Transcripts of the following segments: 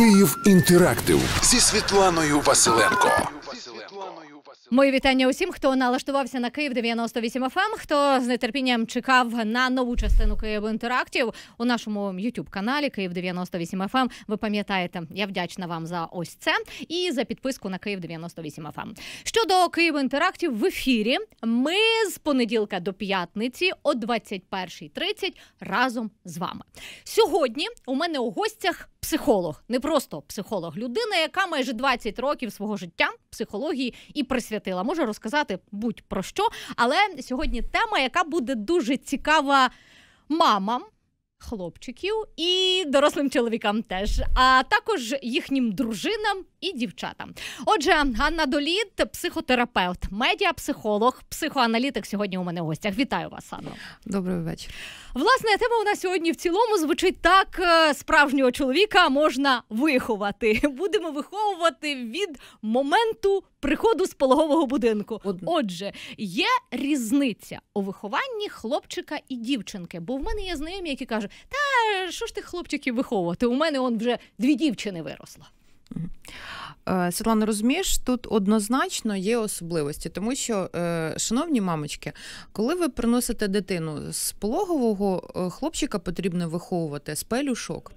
Київ інтерактив зі Світланою Василенко. Мої вітання усім, хто налаштувався на Київ 98 fm ем, хто з нетерпінням чекав на нову частину Київ інтерактів у нашому youtube каналі Київ 98 fm ем. Ви пам'ятаєте, я вдячна вам за ось це і за підписку на Київ 98 fm ем. Щодо Київ інтерактів в ефірі. Ми з понеділка до п'ятниці о 21.30 разом з вами. Сьогодні у мене у гостях психолог, не просто психолог, людина, яка майже 20 років свого життя психології і присвятила. Може розказати будь-про що, але сьогодні тема, яка буде дуже цікава мамам хлопчиків і дорослим чоловікам теж, а також їхнім дружинам і дівчатам. Отже, Ганна Доліт, психотерапевт, медіапсихолог, психоаналітик сьогодні у мене в гостях. Вітаю вас, Анна. Добрий вечір. Власне, тема у нас сьогодні в цілому звучить так: е, справжнього чоловіка можна виховати. Будемо виховувати від моменту приходу з пологового будинку. Отже, є різниця у вихованні хлопчика і дівчинки. Бо в мене є знайомі, які кажуть, та що ж тих хлопчиків виховувати? У мене он вже дві дівчини виросло. Е, Світлана, розумієш, тут однозначно є особливості, тому що, е, шановні мамочки, коли ви приносите дитину з пологового е, хлопчика потрібно виховувати з пелюшок.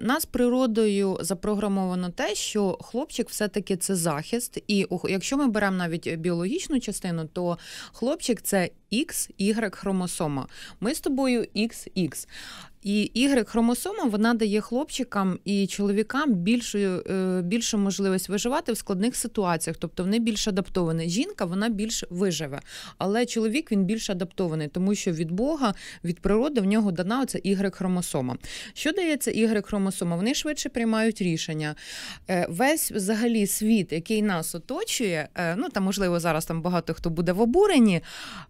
Нас природою запрограмовано те, що хлопчик все-таки це захист, і якщо ми беремо навіть біологічну частину, то хлопчик це. X, Y хромосома. Ми з тобою XX. І ігри хромосома вона дає хлопчикам і чоловікам більшу е, більшу можливість виживати в складних ситуаціях, тобто вони більш адаптовані. Жінка вона більш виживе, але чоловік він більш адаптований, тому що від Бога, від природи в нього дана оця ігри хромосома. Що дається ігри хромосома? Вони швидше приймають рішення. Е, весь взагалі світ, який нас оточує, е, ну там можливо зараз там багато хто буде в обуренні,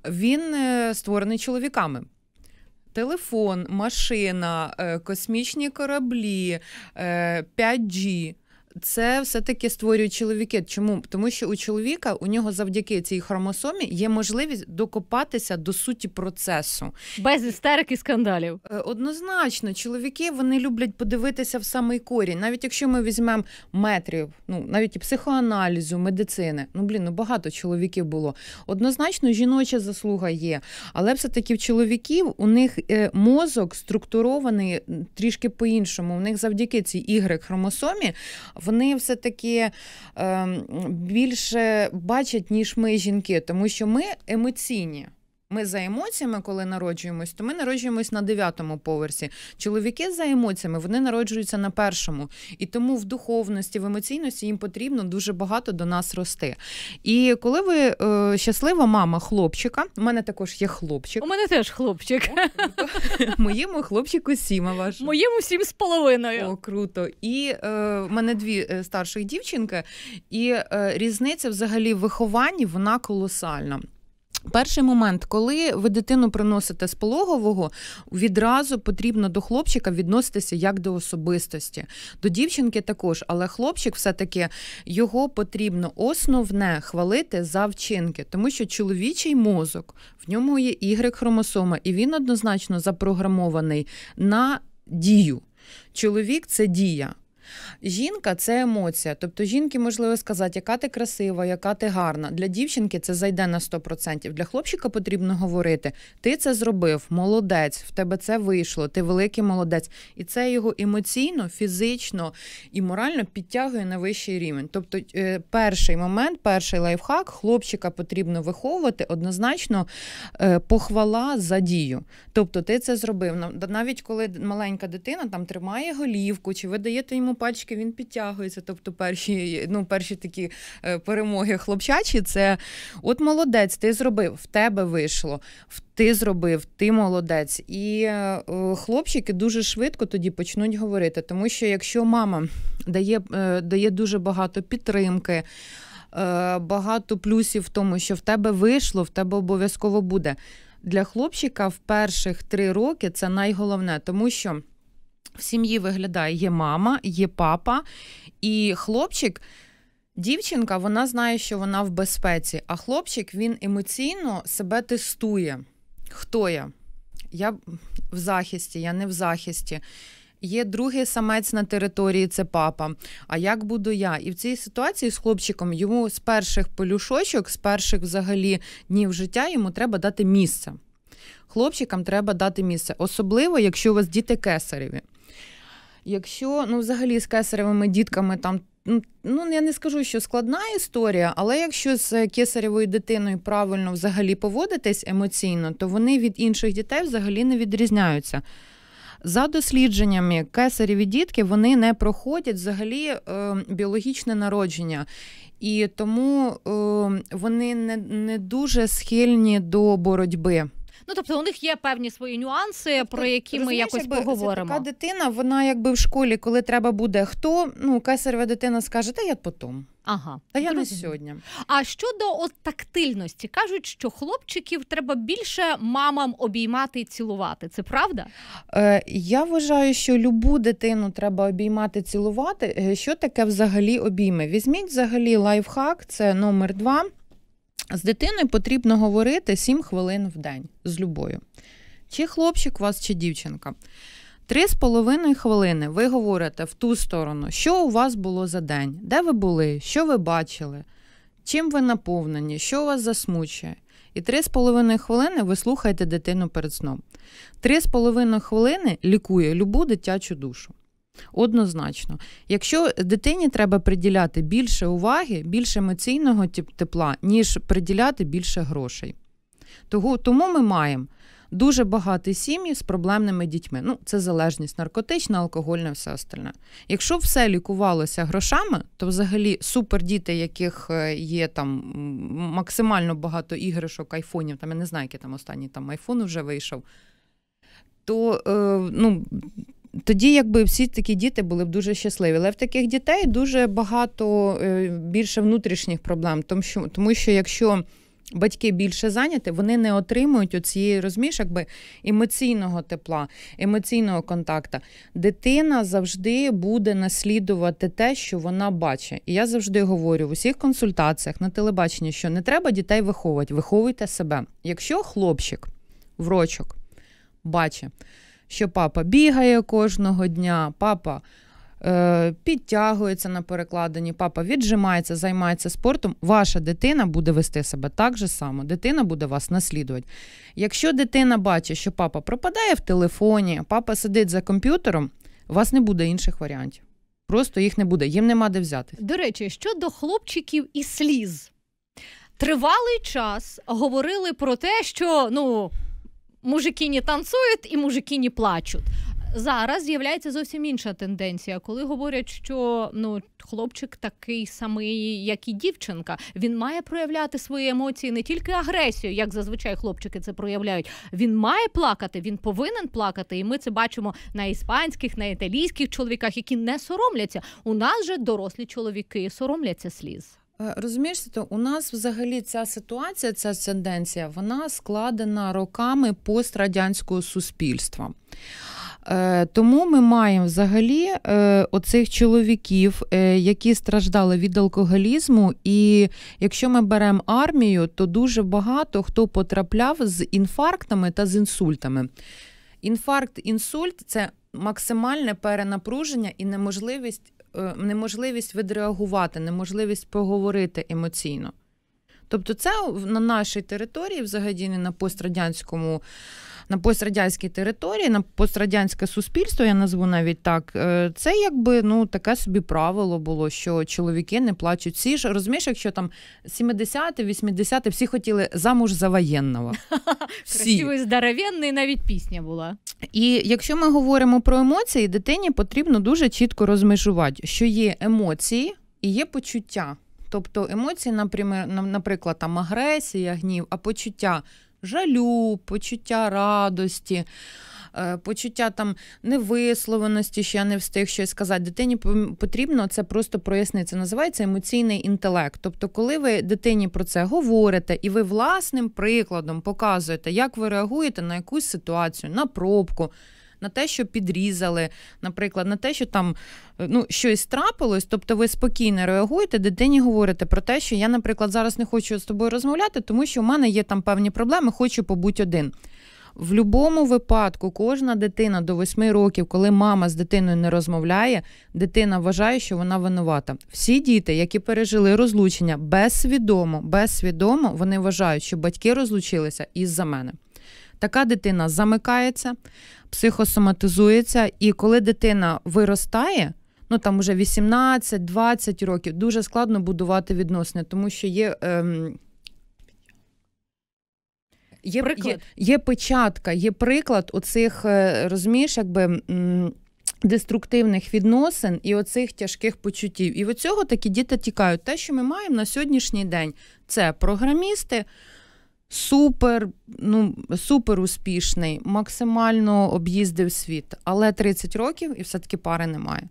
він створений чоловіками телефон, машина, е, космічні кораблі, 5G е, – це все-таки створюють чоловіки. Чому? Тому що у чоловіка у нього завдяки цій хромосомі є можливість докопатися до суті процесу без істерик і скандалів. Е, однозначно, чоловіки вони люблять подивитися в самий корінь. Навіть якщо ми візьмемо метрів, ну навіть і психоаналізу, медицини, ну блін, ну багато чоловіків було. Однозначно, жіноча заслуга є, але все-таки в чоловіків у них е, мозок структурований трішки по-іншому. У них завдяки цій ігри хромосомі вони все таки ем, більше бачать, ніж ми жінки, тому що ми емоційні. Ми за емоціями, коли народжуємось, то ми народжуємось на дев'ятому поверсі. Чоловіки за емоціями вони народжуються на першому, і тому в духовності, в емоційності їм потрібно дуже багато до нас рости. І коли ви е, щаслива мама хлопчика, у мене також є хлопчик. У мене теж хлопчик. О, Моєму хлопчику сім, а ваш моєму сім з половиною. О, круто. І е, в мене дві е, старших дівчинки, і е, різниця взагалі в вихованні вона колосальна. Перший момент, коли ви дитину приносите з пологового, відразу потрібно до хлопчика відноситися як до особистості. До дівчинки також, але хлопчик все-таки його потрібно основне хвалити за вчинки, тому що чоловічий мозок в ньому є ігрек хромосома, і він однозначно запрограмований на дію. Чоловік це дія. Жінка це емоція. Тобто жінки можливо сказати, яка ти красива, яка ти гарна. Для дівчинки це зайде на 100%. Для хлопчика потрібно говорити: ти це зробив, молодець, в тебе це вийшло, ти великий молодець. І це його емоційно, фізично і морально підтягує на вищий рівень. Тобто, е, перший момент, перший лайфхак, хлопчика потрібно виховувати однозначно е, похвала за дію. Тобто, ти це зробив. Навіть коли маленька дитина там тримає голівку, чи ви даєте йому пачки він підтягується. Тобто, перші ну, перші такі е, перемоги хлопчачі, це от молодець, ти зробив, в тебе вийшло, ти зробив, ти молодець. І е, хлопчики дуже швидко тоді почнуть говорити, тому що якщо мама дає, е, дає дуже багато підтримки. Багато плюсів в тому, що в тебе вийшло, в тебе обов'язково буде для хлопчика в перших три роки це найголовне, тому що. В сім'ї виглядає є мама, є папа і хлопчик. Дівчинка вона знає, що вона в безпеці, а хлопчик він емоційно себе тестує. Хто я? Я в захисті, я не в захисті. Є другий самець на території, це папа. А як буду я? І в цій ситуації з хлопчиком йому з перших полюшочок, з перших взагалі днів життя, йому треба дати місце. Хлопчикам треба дати місце, особливо, якщо у вас діти кесареві. Якщо ну взагалі з кесаревими дітками там. Ну, ну, я не скажу, що складна історія, але якщо з е, кесаревою дитиною правильно взагалі поводитись емоційно, то вони від інших дітей взагалі не відрізняються. За дослідженнями, кесарєві дітки вони не проходять взагалі е, біологічне народження, і тому е, вони не, не дуже схильні до боротьби. Ну тобто у них є певні свої нюанси, тобто, про які ми якось якби поговоримо. Така дитина, вона якби в школі, коли треба буде хто, ну кесарева дитина скаже, та я потом. Ага, та я не сьогодні. А щодо от тактильності, кажуть, що хлопчиків треба більше мамам обіймати і цілувати. Це правда? Е, Я вважаю, що любу дитину треба обіймати, цілувати. Е, що таке взагалі обійми? Візьміть взагалі лайфхак, це номер два. З дитиною потрібно говорити 7 хвилин в день з любою. Чи хлопчик у вас, чи дівчинка. Три з половиною хвилини ви говорите в ту сторону, що у вас було за день, де ви були, що ви бачили, чим ви наповнені, що вас засмучує. І три з половиною хвилини ви слухаєте дитину перед сном. Три з половиною хвилини лікує любу дитячу душу. Однозначно, якщо дитині треба приділяти більше уваги, більше емоційного тепла, ніж приділяти більше грошей. Того, Тому ми маємо дуже багаті сім'ї з проблемними дітьми. Ну, це залежність наркотична, алкогольна, все остальне. Якщо все лікувалося грошами, то взагалі супер діти, яких е, є там максимально багато іграшок, айфонів, там я не знаю, які там останні там айфон вже вийшов, то е, ну. Тоді, якби всі такі діти були б дуже щасливі. Але в таких дітей дуже багато е, більше внутрішніх проблем, тому що тому що якщо батьки більше зайняті, вони не отримують цієї розумієш, якби емоційного тепла, емоційного контакту. Дитина завжди буде наслідувати те, що вона бачить. І я завжди говорю в усіх консультаціях на телебаченні, що не треба дітей виховувати, виховуйте себе. Якщо хлопчик, врочок, бачить що папа бігає кожного дня, папа е, підтягується на перекладенні, папа віджимається, займається спортом. Ваша дитина буде вести себе так же само. Дитина буде вас наслідувати. Якщо дитина бачить, що папа пропадає в телефоні, папа сидить за комп'ютером, у вас не буде інших варіантів. Просто їх не буде, їм нема де взяти. До речі, щодо хлопчиків і сліз. Тривалий час говорили про те, що ну мужики не танцюють і мужики не плачуть. Зараз з'являється зовсім інша тенденція, коли говорять, що ну хлопчик такий самий, як і дівчинка, він має проявляти свої емоції не тільки агресію, як зазвичай хлопчики це проявляють. Він має плакати, він повинен плакати. І ми це бачимо на іспанських, на італійських чоловіках, які не соромляться. У нас же дорослі чоловіки соромляться сліз. Е, розумієш, то у нас взагалі ця ситуація, ця тенденція, вона складена роками пострадянського суспільства. Е, тому ми маємо взагалі е, оцих чоловіків, які страждали від алкоголізму. І якщо ми беремо армію, то дуже багато хто потрапляв з інфарктами та з інсультами. Інфаркт, інсульт це максимальне перенапруження і неможливість Е, неможливість відреагувати, неможливість поговорити емоційно. Тобто, це на нашій території, взагалі, не на пострадянському на пострадянській території, на пострадянське суспільство, я назву навіть так, е, це якби ну таке собі правило було, що чоловіки не плачуть. Всі ж розумієш, якщо там 70 80 всі хотіли замуж за воєнного. Красивий, здоровенний, навіть пісня була. І якщо ми говоримо про емоції, дитині потрібно дуже чітко розмежувати, що є емоції і є почуття. Тобто емоції, наприклад, там агресія, гнів, а почуття жалю, почуття радості. Е, почуття там невисловленості, що я не встиг щось сказати. Дитині потрібно це просто прояснити. Це називається емоційний інтелект. Тобто, коли ви дитині про це говорите, і ви власним прикладом показуєте, як ви реагуєте на якусь ситуацію, на пробку на те, що підрізали, наприклад, на те, що там е, ну, щось трапилось, тобто ви спокійно реагуєте, дитині говорите про те, що я, наприклад, зараз не хочу з тобою розмовляти, тому що в мене є там певні проблеми, хочу побути один. В будь-якому випадку кожна дитина до 8 років, коли мама з дитиною не розмовляє, дитина вважає, що вона винувата. Всі діти, які пережили розлучення безсвідомо, безсвідомо, вони вважають, що батьки розлучилися із за мене. Така дитина замикається, психосоматизується, і коли дитина виростає, ну там уже 18-20 років, дуже складно будувати відносини, тому що є. Ем... Є є, є печатка, є приклад оцих, е, розумієш, якби деструктивних відносин і оцих тяжких почуттів. І від цього такі діти тікають. Те, що ми маємо на сьогоднішній день, це програмісти, супер, ну, супер успішний, максимально об'їздив світ, але 30 років і все-таки пари немає.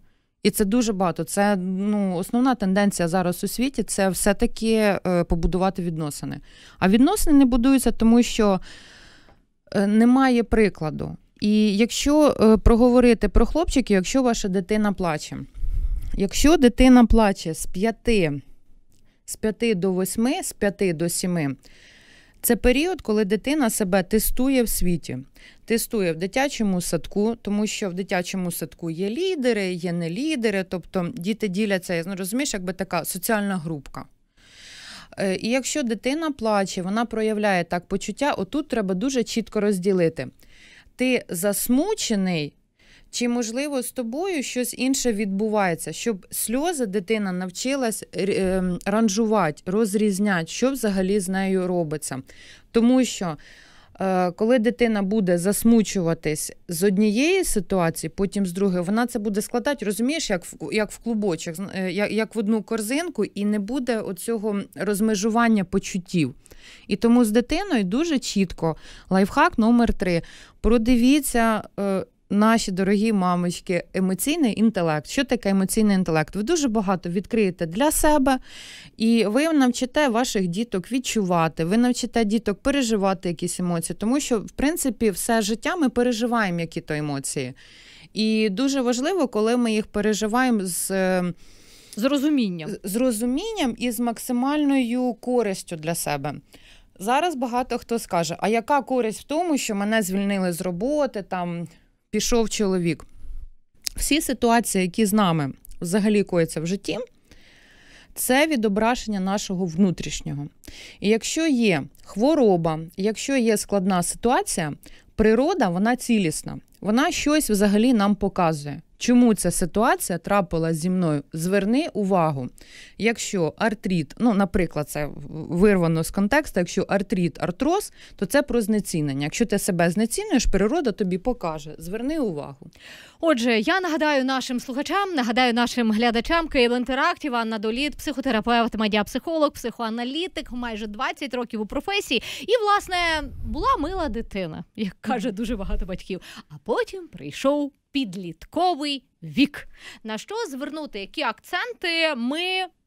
І це дуже багато. Це ну, основна тенденція зараз у світі це все-таки е, побудувати відносини. А відносини не будуються, тому що е, немає прикладу. І якщо е, проговорити про хлопчиків, якщо ваша дитина плаче, якщо дитина плаче з 5 з 5 до 8, з 5 до 7, це період, коли дитина себе тестує в світі, тестує в дитячому садку, тому що в дитячому садку є лідери, є не лідери. тобто діти діляться, ну, розумієш, якби така соціальна групка. Е, і якщо дитина плаче, вона проявляє так почуття, отут треба дуже чітко розділити. Ти засмучений чи можливо з тобою щось інше відбувається, щоб сльози дитина навчилась е, ем, ранжувати, розрізняти, що взагалі з нею робиться? Тому що е, коли дитина буде засмучуватись з однієї ситуації, потім з другої, вона це буде складати, розумієш, як в як в клубочок, е, як, як в одну корзинку, і не буде оцього розмежування почуттів. І тому з дитиною дуже чітко лайфхак номер три. Продивіться наші дорогі мамочки, емоційний інтелект. Що таке емоційний інтелект? Ви дуже багато відкриєте для себе, і ви навчите ваших діток відчувати, ви навчите діток переживати якісь емоції, тому що, в принципі, все життя ми переживаємо які-то емоції. І дуже важливо, коли ми їх переживаємо з. Е, з розумінням. З розумінням і з максимальною користю для себе. Зараз багато хто скаже: а яка користь в тому, що мене звільнили з роботи там пішов чоловік. Всі ситуації, які з нами взагалі кояться в житті, це відображення нашого внутрішнього. І якщо є хвороба, якщо є складна ситуація, природа вона цілісна. Вона щось взагалі нам показує. Чому ця ситуація трапила зі мною? Зверни увагу, якщо артріт, ну, наприклад, це вирвано з контексту, якщо артріт, артроз, то це про знецінення. Якщо ти себе знецінюєш, природа тобі покаже. Зверни увагу. Отже, я нагадаю нашим слухачам, нагадаю нашим глядачам Київ Інтерактів, Анна Доліт, психотерапевт, медіапсихолог, психоаналітик, майже 20 років у професії. І, власне, була мила дитина, як каже дуже багато батьків. А Потім прийшов підлітковий вік. На що звернути які акценти ми.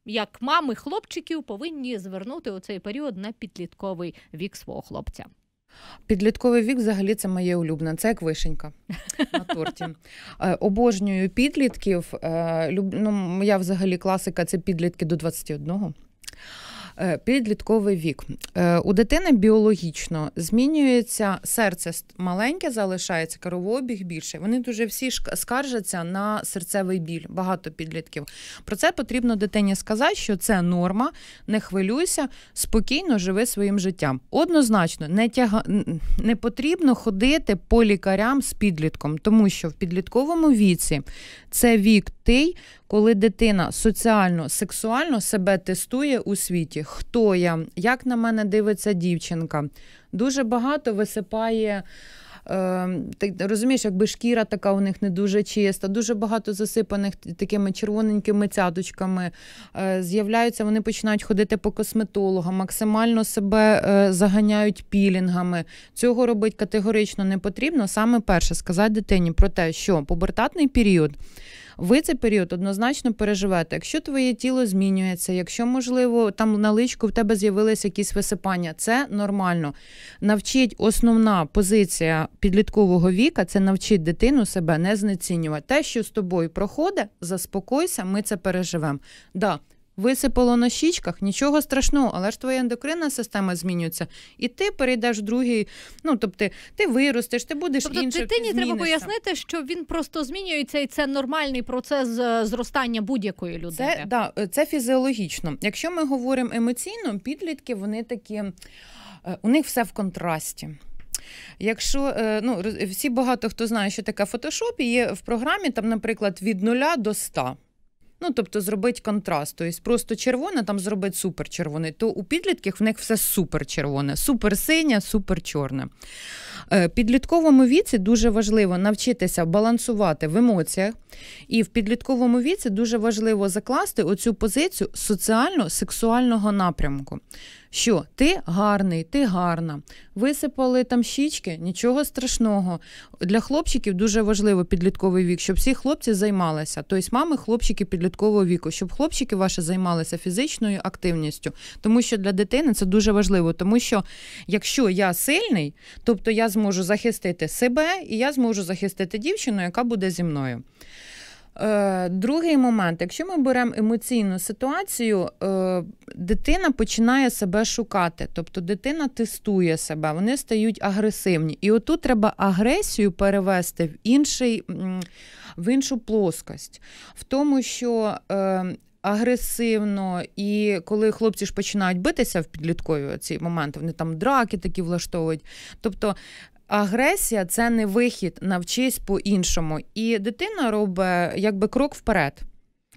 Як мами хлопчиків повинні звернути у цей період на підлітковий вік свого хлопця. Підлітковий вік, взагалі, це моє улюблене, це як вишенька на торті. Е, обожнюю підлітків. Е, ну, Моя взагалі класика це підлітки до 21. Е, підлітковий вік е, у дитини біологічно змінюється серце маленьке, залишається кровообіг більше. Вони дуже всі скаржаться на серцевий біль, багато підлітків. Про це потрібно дитині сказати, що це норма, не хвилюйся, спокійно живи своїм життям. Однозначно, не тяга не потрібно ходити по лікарям з підлітком, тому що в підлітковому віці це вік той, коли дитина соціально, сексуально себе тестує у світі хто я, як на мене дивиться дівчинка. Дуже багато висипає. Е, ти розумієш, якби шкіра така у них не дуже чиста, дуже багато засипаних такими червоненькими цяточками. Е, з'являються, вони починають ходити по косметологам, максимально себе е, заганяють пілінгами. Цього робить категорично не потрібно. Саме перше сказати дитині про те, що пубертатний період ви цей період однозначно переживете. Якщо твоє тіло змінюється, якщо, можливо, там наличку в тебе з'явилися якісь висипання, це нормально. Навчіть основна позиція підліткового віка це навчить дитину себе не знецінювати. Те, що з тобою проходить, заспокойся, ми це переживемо. Да, Висипало на щічках, нічого страшного, але ж твоя ендокринна система змінюється, і ти перейдеш в другий. Ну тобто, ти виростеш, ти будеш тобто, іншим, дитині. Ти треба пояснити, що він просто змінюється, і це нормальний процес е, зростання будь-якої людини. Це, да, е, це фізіологічно. Якщо ми говоримо емоційно, підлітки вони такі е, у них все в контрасті. Якщо ну всі багато хто знає, що таке фотошоп, і є в програмі там, наприклад, від нуля до ста. Ну тобто зробить контраст. Тобто просто червоне, там зробити суперчервоне. То у підлітків в них все суперчервоне, суперсинє, суперчорне. Е, підлітковому віці дуже важливо навчитися балансувати в емоціях, і в підлітковому віці дуже важливо закласти оцю позицію соціально-сексуального напрямку що ти гарний, ти гарна. Висипали там щічки, нічого страшного. Для хлопчиків дуже важливо підлітковий вік, щоб всі хлопці займалися. Тобто, мами хлопчики підліткового віку, щоб хлопчики ваші займалися фізичною активністю, тому що для дитини це дуже важливо, тому що якщо я сильний, тобто я зможу захистити себе і я зможу захистити дівчину, яка буде зі мною. Е, другий момент, якщо ми беремо емоційну ситуацію, е, дитина починає себе шукати, тобто дитина тестує себе, вони стають агресивні. І отут треба агресію перевести в інший, в іншу плоскость, в тому, що е, агресивно, і коли хлопці ж починають битися в підлітковій ці моменти, вони там драки такі влаштовують. Тобто агресія це не вихід, навчись по-іншому. І дитина робить якби крок вперед.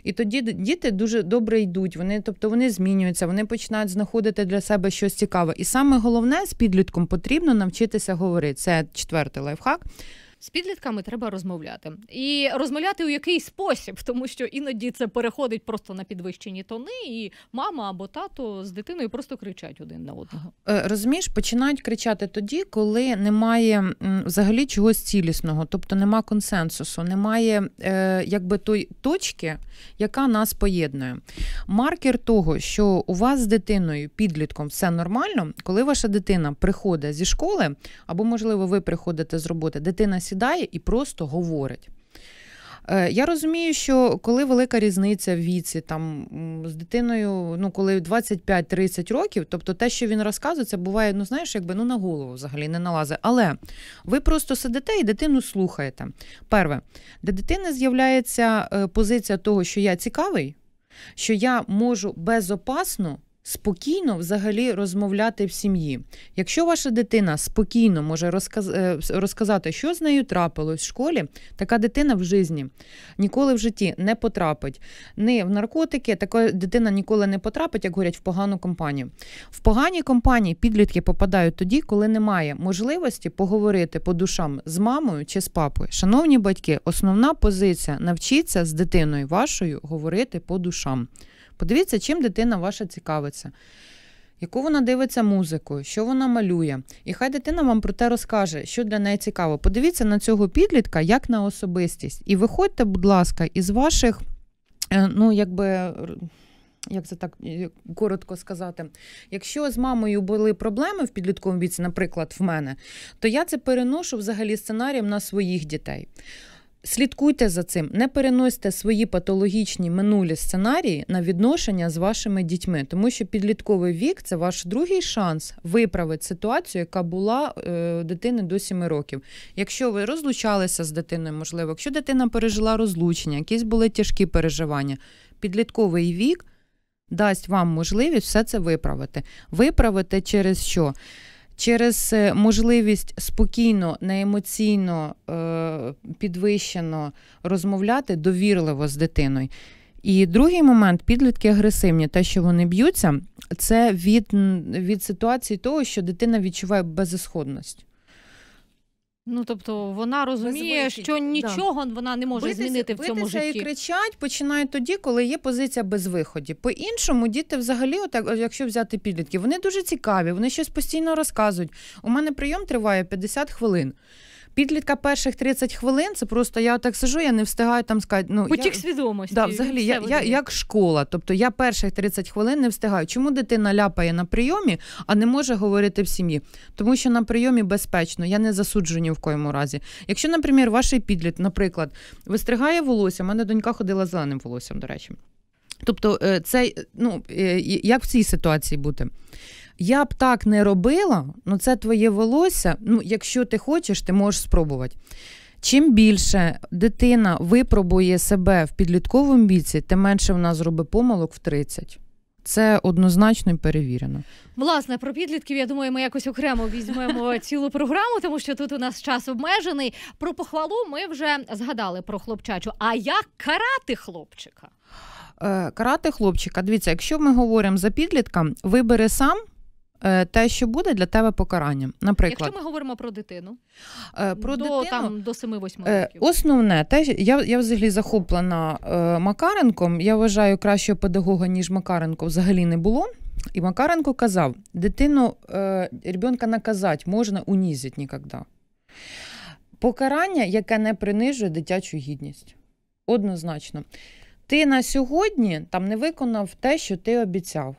І тоді діти дуже добре йдуть. Вони, тобто, вони змінюються, вони починають знаходити для себе щось цікаве. І саме головне з підлітком потрібно навчитися говорити. Це четвертий лайфхак з підлітками треба розмовляти і розмовляти у який спосіб, тому що іноді це переходить просто на підвищені тони, і мама або тато з дитиною просто кричать один на одного. Е, розумієш, починають кричати тоді, коли немає взагалі чогось цілісного, тобто нема консенсусу, немає е, якби той точки, яка нас поєднує. Маркер того, що у вас з дитиною підлітком все нормально, коли ваша дитина приходить зі школи, або можливо ви приходите з роботи, дитина сідає сідає і просто говорить. Е, я розумію, що коли велика різниця в віці, там з дитиною, ну коли 25-30 років, тобто те, що він розказує, це буває, ну знаєш, якби ну на голову взагалі не налазить. Але ви просто сидите і дитину слухаєте. Перше, де дитини з'являється е, позиція того, що я цікавий, що я можу безопасно спокійно взагалі розмовляти в сім'ї. Якщо ваша дитина спокійно може розказ... Е, розказати, що з нею трапилось в школі, така дитина в житті ніколи в житті не потрапить. Не в наркотики, така дитина ніколи не потрапить, як говорять, в погану компанію. В погані компанії підлітки попадають тоді, коли немає можливості поговорити по душам з мамою чи з папою. Шановні батьки, основна позиція навчіться з дитиною вашою говорити по душам. Подивіться, чим дитина ваша цікавиться, яку вона дивиться музику, що вона малює. І хай дитина вам про те розкаже, що для неї цікаво. Подивіться на цього підлітка як на особистість. І виходьте, будь ласка, із ваших, е, ну, якби. Як це так е, коротко сказати? Якщо з мамою були проблеми в підлітковому віці, наприклад, в мене, то я це переношу взагалі сценарієм на своїх дітей. Слідкуйте за цим, не переносьте свої патологічні минулі сценарії на відношення з вашими дітьми, тому що підлітковий вік це ваш другий шанс виправити ситуацію, яка була у е, дитини до 7 років. Якщо ви розлучалися з дитиною, можливо, якщо дитина пережила розлучення, якісь були тяжкі переживання, підлітковий вік дасть вам можливість все це виправити. Виправити через що? через е, можливість спокійно, неемоційно, е, підвищено розмовляти довірливо з дитиною. І другий момент підлітки агресивні, те, що вони б'ються, це від від ситуації того, що дитина відчуває безісходність. Ну тобто вона розуміє, що нічого да. вона не може битися, змінити в битися цьому житті. і кричать починають тоді, коли є позиція без виходів. По іншому діти, взагалі, отак, якщо взяти підлітки, вони дуже цікаві, вони щось постійно розказують. У мене прийом триває 50 хвилин підлітка перших 30 хвилин це просто я так сижу, я не встигаю там сказати. Ну, Утік я, свідомості. Да, взагалі, я, я, як школа. Тобто я перших 30 хвилин не встигаю. Чому дитина ляпає на прийомі, а не може говорити в сім'ї? Тому що на прийомі безпечно, я не засуджую ні в коєму разі. Якщо, наприклад, ваш підліт, наприклад, вистригає волосся, у мене донька ходила зеленим волоссям, до речі. Тобто, е, це ну е, як в цій ситуації бути? Я б так не робила, ну це твоє волосся. Ну, якщо ти хочеш, ти можеш спробувати. Чим більше дитина випробує себе в підлітковому віці, тим менше вона зробить помилок в 30. Це однозначно і перевірено. Власне, про підлітків, я думаю, ми якось окремо візьмемо цілу програму, тому що тут у нас час обмежений. Про похвалу ми вже згадали про хлопчачу. А як карати хлопчика? Е, карати хлопчика, дивіться, якщо ми говоримо за підлітка, вибери сам Е, те, що буде для тебе покаранням. Наприклад, якщо ми говоримо про дитину, е, ну, про до, дитину там до 7-8 е, років. Основне, те, я я взагалі захоплена Макаренком. Я вважаю кращого педагога ніж Макаренко взагалі не було. І Макаренко казав: дитину ребенка наказати можна унізити ніколи. Покарання, яке не принижує дитячу гідність. Однозначно. Ти на сьогодні там не виконав те, що ти обіцяв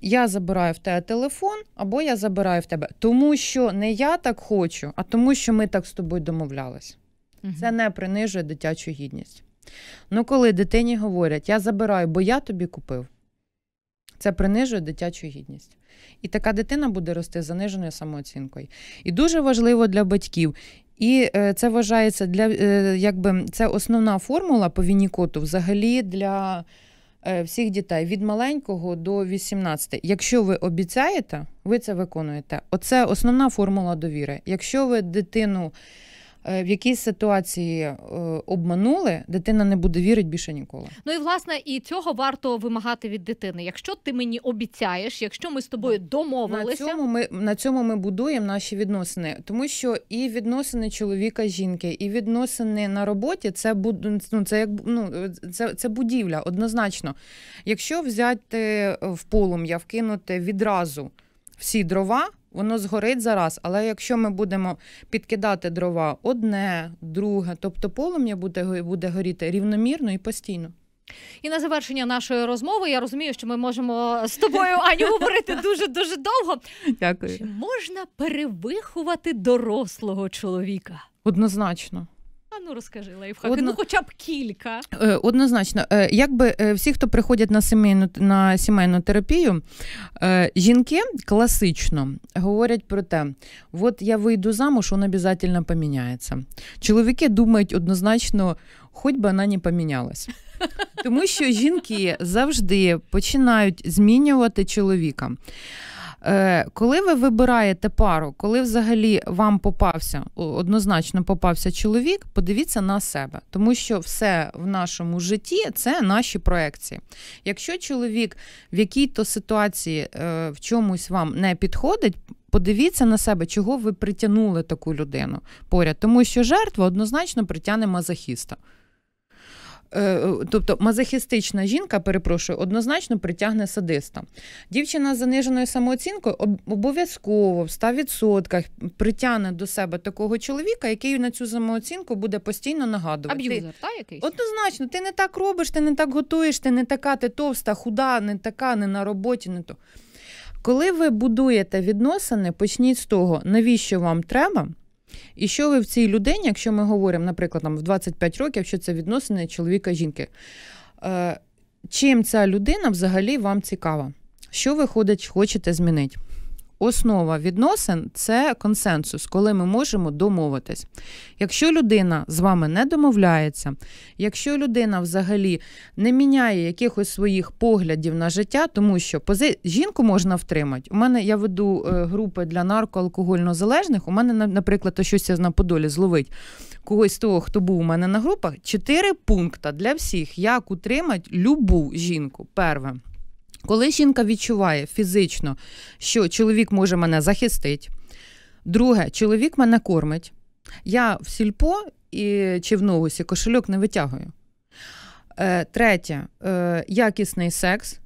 я забираю в тебе телефон, або я забираю в тебе. Тому що не я так хочу, а тому, що ми так з тобою домовлялись. Угу. Це не принижує дитячу гідність. Ну, коли дитині говорять, я забираю, бо я тобі купив, це принижує дитячу гідність. І така дитина буде рости заниженою самооцінкою. І дуже важливо для батьків. І е, це вважається для е, якби це основна формула по Вінікоту взагалі для Е, всіх дітей від маленького до 18. Якщо ви обіцяєте, ви це виконуєте. Оце основна формула довіри. Якщо ви дитину. Е, в якійсь ситуації е, обманули, дитина не буде вірити більше ніколи. Ну і власне і цього варто вимагати від дитини. Якщо ти мені обіцяєш, якщо ми з тобою домовилися, на цьому ми на цьому ми будуємо наші відносини, тому що і відносини чоловіка, жінки, і відносини на роботі це ну, це як ну це, це будівля, однозначно. Якщо взяти в полум'я, вкинути відразу всі дрова воно згорить зараз. Але якщо ми будемо підкидати дрова одне, друге, тобто полум'я буде, буде горіти рівномірно і постійно. І на завершення нашої розмови я розумію, що ми можемо з тобою, Аню, говорити дуже дуже довго. Дякую. Чи можна перевиховати дорослого чоловіка? Однозначно. А ну розкажи лайфхаки, Одно... ну хоча б кілька. Е, однозначно, е, якби е, всі, хто приходять на сімейну на сімейну терапію, жінки класично говорять про те, от я вийду замуж, він обов'язково поміняється. Чоловіки думають однозначно, хоч би вона не помінялась. Тому що жінки завжди починають змінювати чоловіка. Е, коли ви вибираєте пару, коли взагалі вам попався, однозначно попався чоловік, подивіться на себе, тому що все в нашому житті це наші проекції. Якщо чоловік в якій-то ситуації е, в чомусь вам не підходить, подивіться на себе, чого ви притягнули таку людину поряд, тому що жертва однозначно притягне мазохіста. Е, е, тобто мазохістична жінка, перепрошую, однозначно притягне садиста. Дівчина з заниженою самооцінкою обов'язково в 100% притягне до себе такого чоловіка, який на цю самооцінку буде постійно нагадувати. Аб'юзер, та якийсь? Однозначно, ти не так робиш, ти не так готуєш, ти не така, ти товста, худа, не така, не на роботі, не то. Коли ви будуєте відносини, почніть з того, навіщо вам треба. І що ви в цій людині, якщо ми говоримо, наприклад, там в 25 років, що це відносини чоловіка жінки, е, чим ця людина взагалі вам цікава? Що ви хочете змінити? основа відносин це консенсус, коли ми можемо домовитись. Якщо людина з вами не домовляється, якщо людина взагалі не міняє якихось своїх поглядів на життя, тому що пози... жінку можна втримати. У мене я веду е, групи для наркоалкогольно залежних. У мене, наприклад, щось на Подолі зловить когось з того, хто був у мене на групах. Чотири пункти для всіх, як утримати любу жінку. Перше. Коли жінка відчуває фізично, що чоловік може мене захистити, друге, чоловік мене кормить, я в сільпо і, чи в новусі кошельок не витягую. Е, Третє е, якісний секс.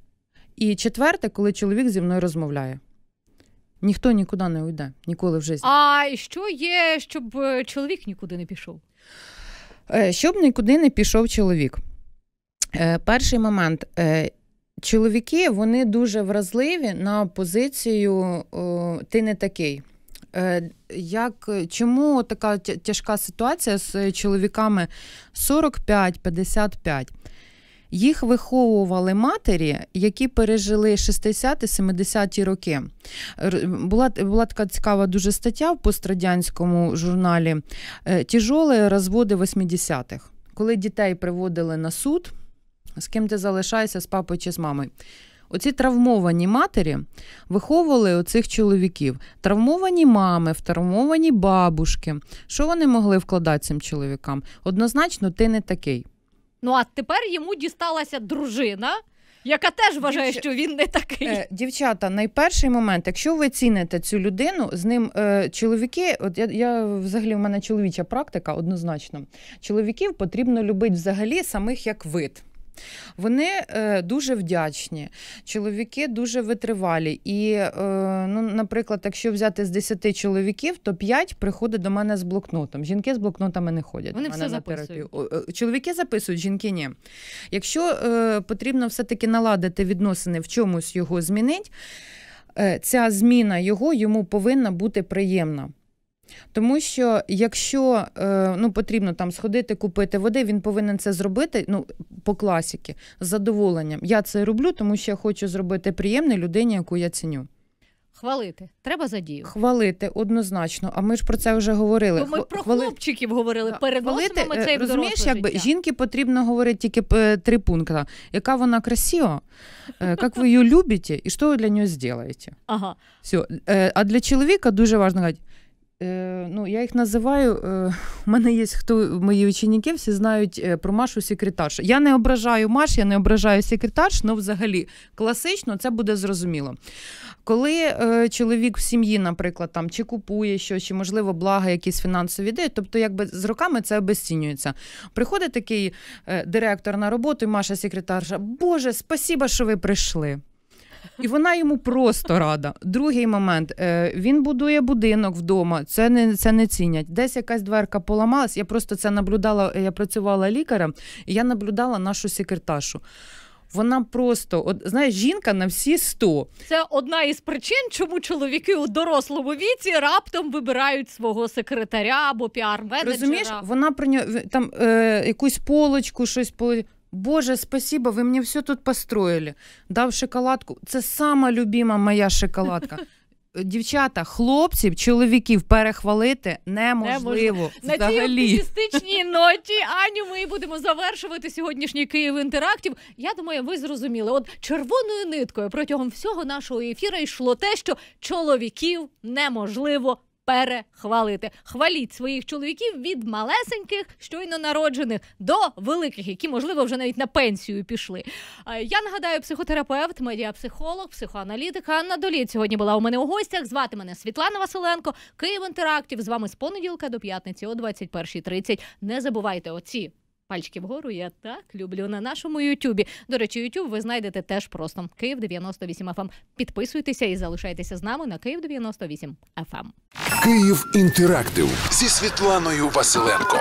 І четверте, коли чоловік зі мною розмовляє. Ніхто нікуди не уйде, ніколи в житті. А що є, щоб е, чоловік нікуди не пішов? Е, щоб нікуди не пішов чоловік. Е, перший момент чоловіки вони дуже вразливі на позицію ти не такий. Е, як Чому така тяжка ситуація з чоловіками 45-55? Їх виховували матері, які пережили 60-70-ті роки. Була була така цікава дуже стаття в пострадянському журналі е, Тяжолі розводи 80-х, коли дітей приводили на суд з ким ти залишаєшся з папою чи з мамою. Оці травмовані матері виховували оцих чоловіків. Травмовані мами, травмовані бабушки. Що вони могли вкладати цим чоловікам? Однозначно, ти не такий. Ну а тепер йому дісталася дружина. Яка теж вважає, Дівч... що він не такий. Е, дівчата, найперший момент, якщо ви ціните цю людину, з ним е, чоловіки, от я я взагалі в мене чоловіча практика однозначно. Чоловіків потрібно любити взагалі самих як вид. Вони е, дуже вдячні, чоловіки дуже витривалі. І, е, ну, наприклад, якщо взяти з 10 чоловіків, то 5 приходить до мене з блокнотом. Жінки з блокнотами не ходять. Вони все записують. Е, чоловіки записують, жінки ні. Якщо е, потрібно все-таки наладити відносини, в чомусь його змінить, е, ця зміна його йому повинна бути приємна. Тому що якщо е, ну, потрібно там сходити, купити води, він повинен це зробити ну, по класіки з задоволенням. Я це роблю, тому що я хочу зробити приємне людині, яку я ціню. Хвалити, треба за Хвалити однозначно. А ми ж про це вже говорили. Бо ми про Хвали... хлопчиків говорили. Перед ми це е, розумієш, якби жінки потрібно говорити тільки три пункти. Яка вона красива, е, як ви її любите і що ви для нього зробите. Ага. Все. А для чоловіка дуже важливо говорити, Е, ну, я їх називаю. Е, у мене є хто мої ученики, всі знають е, про Машу секретарш. Я не ображаю Маш, я не ображаю секретарш, але ну, взагалі класично це буде зрозуміло. Коли е, чоловік в сім'ї, наприклад, там чи купує щось, чи, можливо, блага, якісь фінансові ідеї, тобто, якби з роками це обесцінюється. Приходить такий е, директор на роботу, і Маша секретарша, Боже, спасіба, що ви прийшли. І вона йому просто рада. Другий момент е, він будує будинок вдома, це не це не цінять. Десь якась дверка поламалась. Я просто це наблюдала. Е, я працювала лікарем, і я наблюдала нашу секреташу. Вона просто от знаєш, жінка на всі сто. Це одна із причин, чому чоловіки у дорослому віці раптом вибирають свого секретаря або піар менеджера Розумієш, вона про нього там е, якусь полочку, щось по. Боже, спасибо, ви мені все тут построїли. Дав шоколадку. Це сама любима моя шоколадка. Дівчата, хлопців, чоловіків перехвалити неможливо не на цій оптимістичній ноті. Аню, ми будемо завершувати сьогоднішній Київ інтерактів. Я думаю, ви зрозуміли. От червоною ниткою протягом всього нашого ефіру йшло те, що чоловіків неможливо перехвалити. Хваліть своїх чоловіків від малесеньких, щойно народжених до великих, які можливо вже навіть на пенсію пішли. Е, я нагадаю, психотерапевт, медіапсихолог, психоаналітик Анна Доліт сьогодні була у мене у гостях. Звати мене Світлана Василенко. Київ інтерактів з вами з понеділка до п'ятниці, о 21.30. Не забувайте оці пальчики вгору. Я так люблю на нашому Ютубі. До речі, Ютуб ви знайдете теж просто Київ 98 fm ем. Підписуйтеся і залишайтеся з нами на Київ 98 fm ем. Київ інтерактив зі Світланою Василенко.